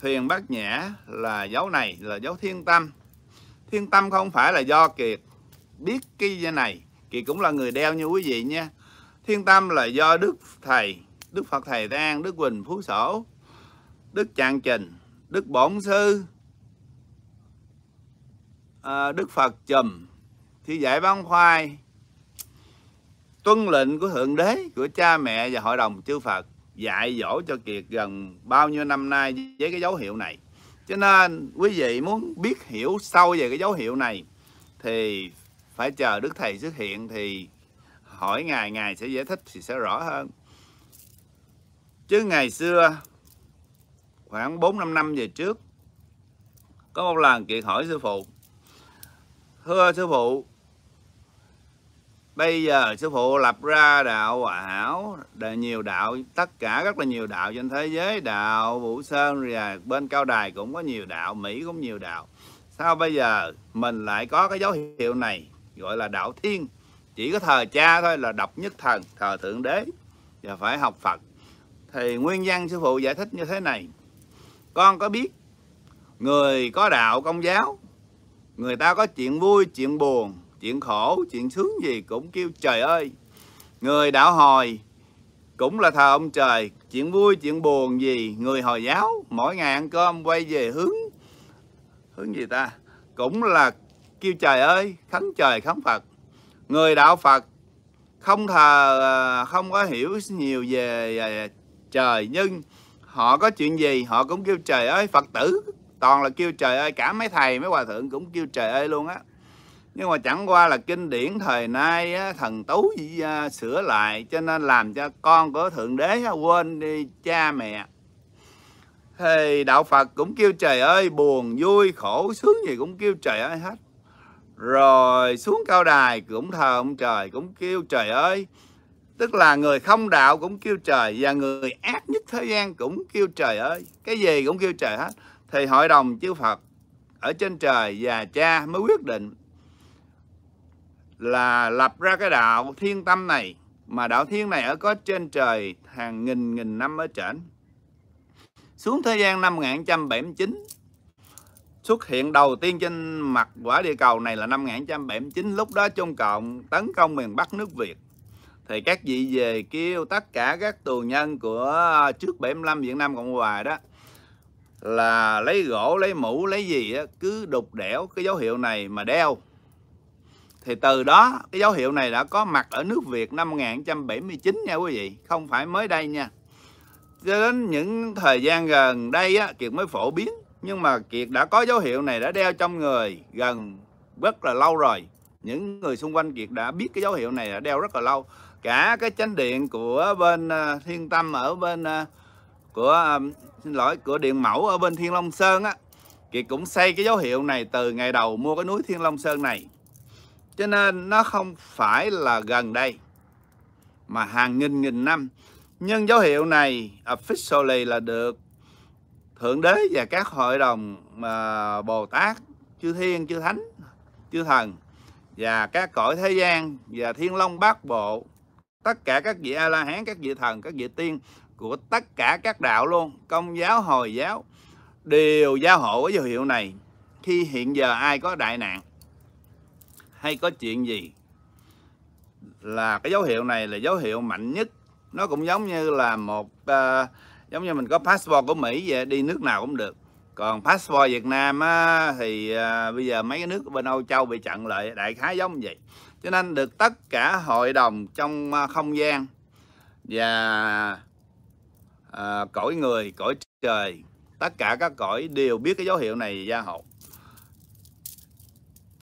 thuyền bát nhã là dấu này là dấu thiên tâm thiên tâm không phải là do kiệt biết cái này kiệt cũng là người đeo như quý vị nha thiên tâm là do đức thầy đức phật thầy an đức quỳnh phú sổ đức trạng trình đức bổn sư à, đức phật chùm thi giải bán khoai tuân lệnh của thượng đế của cha mẹ và hội đồng chư phật dạy dỗ cho Kiệt gần bao nhiêu năm nay với cái dấu hiệu này. Cho nên quý vị muốn biết hiểu sâu về cái dấu hiệu này thì phải chờ Đức Thầy xuất hiện thì hỏi Ngài, Ngài sẽ giải thích thì sẽ rõ hơn. Chứ ngày xưa khoảng 4-5 năm về trước có một lần Kiệt hỏi sư phụ Thưa sư phụ Bây giờ sư phụ lập ra đạo ảo, để nhiều đạo, tất cả rất là nhiều đạo trên thế giới, đạo Vũ Sơn và bên Cao Đài cũng có nhiều đạo, Mỹ cũng nhiều đạo. Sao bây giờ mình lại có cái dấu hiệu này gọi là đạo thiên? Chỉ có thờ cha thôi là độc nhất thần, thờ Thượng Đế và phải học Phật. Thì nguyên văn sư phụ giải thích như thế này. Con có biết người có đạo công giáo, người ta có chuyện vui, chuyện buồn, chuyện khổ chuyện sướng gì cũng kêu trời ơi người đạo hồi cũng là thờ ông trời chuyện vui chuyện buồn gì người hồi giáo mỗi ngày ăn cơm quay về hướng hướng gì ta cũng là kêu trời ơi khấn trời khấn phật người đạo phật không thờ à, không có hiểu nhiều về à, trời nhưng họ có chuyện gì họ cũng kêu trời ơi phật tử toàn là kêu trời ơi cả mấy thầy mấy hòa thượng cũng kêu trời ơi luôn á nhưng mà chẳng qua là kinh điển thời nay á, thần tú à, sửa lại cho nên làm cho con của thượng đế á, quên đi cha mẹ thì đạo phật cũng kêu trời ơi buồn vui khổ sướng gì cũng kêu trời ơi hết rồi xuống cao đài cũng thờ ông trời cũng kêu trời ơi tức là người không đạo cũng kêu trời và người ác nhất thế gian cũng kêu trời ơi cái gì cũng kêu trời hết thì hội đồng chư phật ở trên trời và cha mới quyết định là lập ra cái đạo thiên tâm này mà đạo thiên này ở có trên trời hàng nghìn nghìn năm ở trển xuống thế gian năm 1979 xuất hiện đầu tiên trên mặt quả địa cầu này là năm 1979 lúc đó Trung Cộng tấn công miền Bắc nước Việt thì các vị về kêu tất cả các tù nhân của trước 75 Việt Nam Cộng Hòa đó là lấy gỗ lấy mũ lấy gì đó, cứ đục đẽo cái dấu hiệu này mà đeo thì từ đó cái dấu hiệu này đã có mặt ở nước Việt năm 1979 nha quý vị không phải mới đây nha cho đến những thời gian gần đây á, Kiệt mới phổ biến nhưng mà Kiệt đã có dấu hiệu này đã đeo trong người gần rất là lâu rồi những người xung quanh Kiệt đã biết cái dấu hiệu này đã đeo rất là lâu cả cái chánh điện của bên à, Thiên Tâm ở bên à, của à, xin lỗi của điện mẫu ở bên Thiên Long Sơn á Kiệt cũng xây cái dấu hiệu này từ ngày đầu mua cái núi Thiên Long Sơn này cho nên nó không phải là gần đây mà hàng nghìn nghìn năm. Nhưng dấu hiệu này officially là được Thượng Đế và các hội đồng uh, Bồ Tát, Chư Thiên, Chư Thánh, Chư Thần và các cõi thế gian và Thiên Long Bát Bộ tất cả các vị A-la-hán, các vị thần, các vị tiên của tất cả các đạo luôn, công giáo, hồi giáo đều giao hộ với dấu hiệu này khi hiện giờ ai có đại nạn hay có chuyện gì là cái dấu hiệu này là dấu hiệu mạnh nhất nó cũng giống như là một uh, giống như mình có passport của Mỹ về đi nước nào cũng được còn passport Việt Nam á, thì à, bây giờ mấy cái nước bên Âu Châu bị chặn lại đại khái giống vậy cho nên được tất cả hội đồng trong ờ, không gian và à, cõi người cõi trời tất cả các cõi đều biết cái dấu hiệu này gia hộ